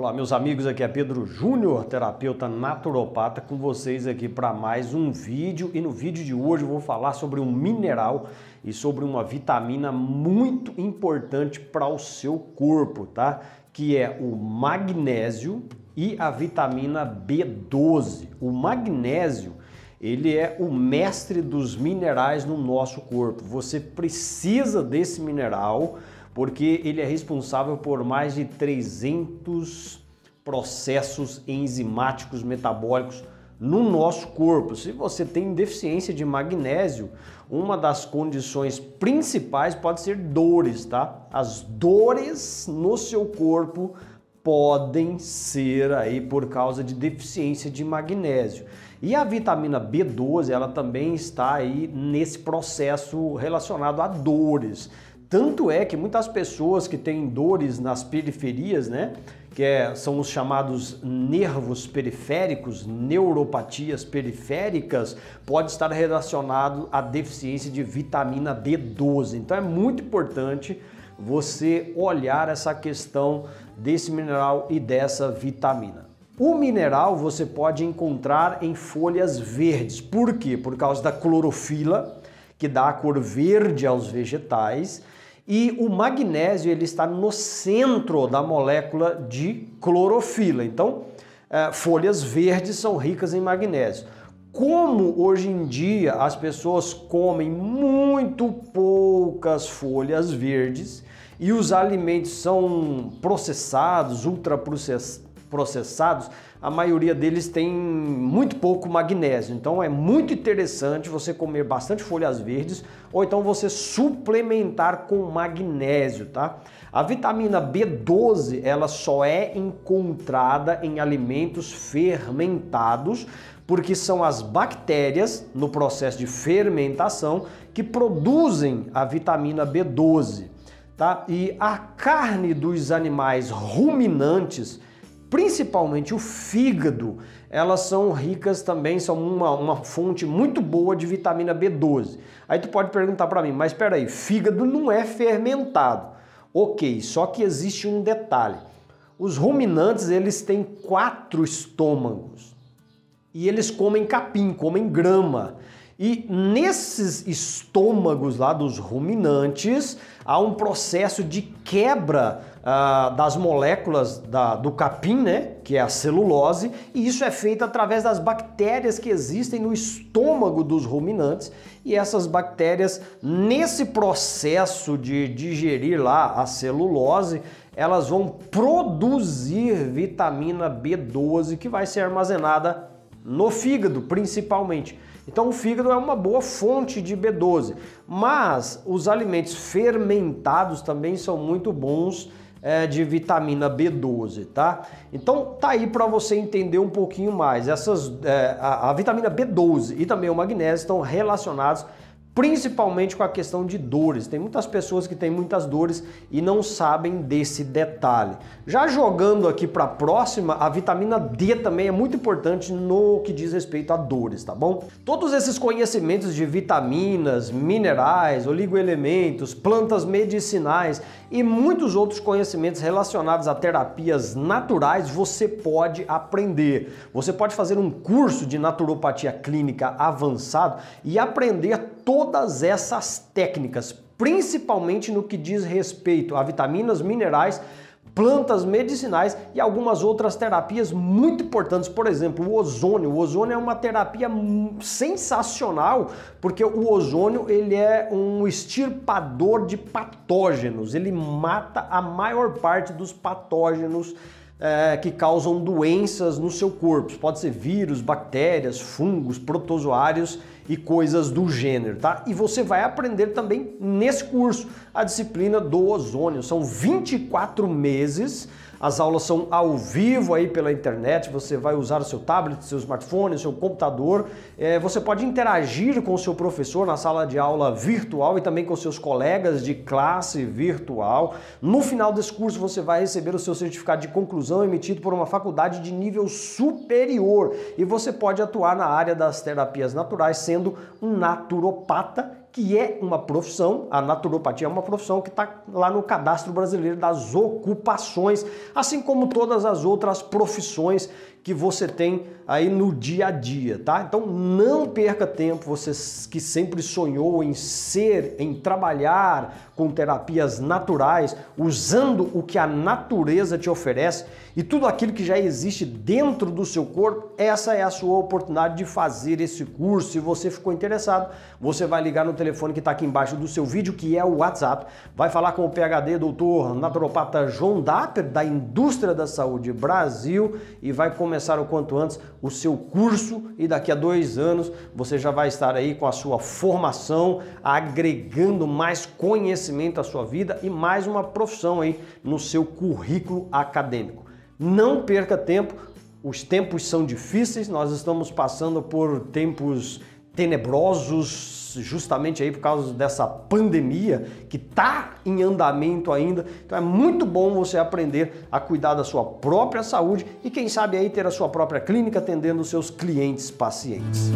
Olá, meus amigos, aqui é Pedro Júnior, terapeuta naturopata, com vocês aqui para mais um vídeo. E no vídeo de hoje eu vou falar sobre um mineral e sobre uma vitamina muito importante para o seu corpo, tá? Que é o magnésio e a vitamina B12. O magnésio ele é o mestre dos minerais no nosso corpo. Você precisa desse mineral porque ele é responsável por mais de 300 processos enzimáticos metabólicos no nosso corpo. Se você tem deficiência de magnésio, uma das condições principais pode ser dores, tá? As dores no seu corpo podem ser aí por causa de deficiência de magnésio. E a vitamina B12, ela também está aí nesse processo relacionado a dores. Tanto é que muitas pessoas que têm dores nas periferias, né, que é, são os chamados nervos periféricos, neuropatias periféricas, pode estar relacionado à deficiência de vitamina B12. Então é muito importante você olhar essa questão desse mineral e dessa vitamina. O mineral você pode encontrar em folhas verdes. Por quê? Por causa da clorofila, que dá a cor verde aos vegetais e o magnésio ele está no centro da molécula de clorofila. Então, é, folhas verdes são ricas em magnésio. Como hoje em dia as pessoas comem muito poucas folhas verdes e os alimentos são processados, ultraprocessados, processados, a maioria deles tem muito pouco magnésio. Então é muito interessante você comer bastante folhas verdes ou então você suplementar com magnésio, tá? A vitamina B12, ela só é encontrada em alimentos fermentados, porque são as bactérias no processo de fermentação que produzem a vitamina B12, tá? E a carne dos animais ruminantes principalmente o fígado, elas são ricas também, são uma, uma fonte muito boa de vitamina B12. Aí tu pode perguntar para mim, mas peraí, fígado não é fermentado. Ok, só que existe um detalhe. Os ruminantes, eles têm quatro estômagos e eles comem capim, comem grama. E nesses estômagos lá dos ruminantes há um processo de quebra ah, das moléculas da, do capim, né, que é a celulose, e isso é feito através das bactérias que existem no estômago dos ruminantes. E essas bactérias, nesse processo de digerir lá a celulose, elas vão produzir vitamina B12 que vai ser armazenada no fígado principalmente. Então o fígado é uma boa fonte de B12, mas os alimentos fermentados também são muito bons é, de vitamina B12, tá? Então tá aí para você entender um pouquinho mais. Essas, é, a, a vitamina B12 e também o magnésio estão relacionados principalmente com a questão de dores. Tem muitas pessoas que têm muitas dores e não sabem desse detalhe. Já jogando aqui para a próxima, a vitamina D também é muito importante no que diz respeito a dores, tá bom? Todos esses conhecimentos de vitaminas, minerais, oligoelementos, plantas medicinais e muitos outros conhecimentos relacionados a terapias naturais você pode aprender. Você pode fazer um curso de naturopatia clínica avançado e aprender todas essas técnicas, principalmente no que diz respeito a vitaminas, minerais, plantas medicinais e algumas outras terapias muito importantes, por exemplo, o ozônio. O ozônio é uma terapia sensacional, porque o ozônio ele é um extirpador de patógenos, ele mata a maior parte dos patógenos é, que causam doenças no seu corpo. Pode ser vírus, bactérias, fungos, protozoários e coisas do gênero, tá? E você vai aprender também nesse curso a disciplina do ozônio. São 24 meses as aulas são ao vivo aí pela internet, você vai usar o seu tablet, seu smartphone, seu computador. É, você pode interagir com o seu professor na sala de aula virtual e também com seus colegas de classe virtual. No final desse curso você vai receber o seu certificado de conclusão emitido por uma faculdade de nível superior e você pode atuar na área das terapias naturais sendo um naturopata que é uma profissão, a naturopatia é uma profissão que está lá no cadastro brasileiro das ocupações, assim como todas as outras profissões que você tem aí no dia a dia, tá? Então não perca tempo, você que sempre sonhou em ser, em trabalhar com terapias naturais, usando o que a natureza te oferece e tudo aquilo que já existe dentro do seu corpo, essa é a sua oportunidade de fazer esse curso. Se você ficou interessado, você vai ligar no telefone que está aqui embaixo do seu vídeo, que é o WhatsApp, vai falar com o PHD, doutor naturopata João Dapper, da Indústria da Saúde Brasil, e vai começar começar o quanto antes o seu curso e daqui a dois anos você já vai estar aí com a sua formação, agregando mais conhecimento à sua vida e mais uma profissão aí no seu currículo acadêmico. Não perca tempo, os tempos são difíceis, nós estamos passando por tempos tenebrosos, justamente aí por causa dessa pandemia que está em andamento ainda. Então é muito bom você aprender a cuidar da sua própria saúde e quem sabe aí ter a sua própria clínica atendendo os seus clientes pacientes.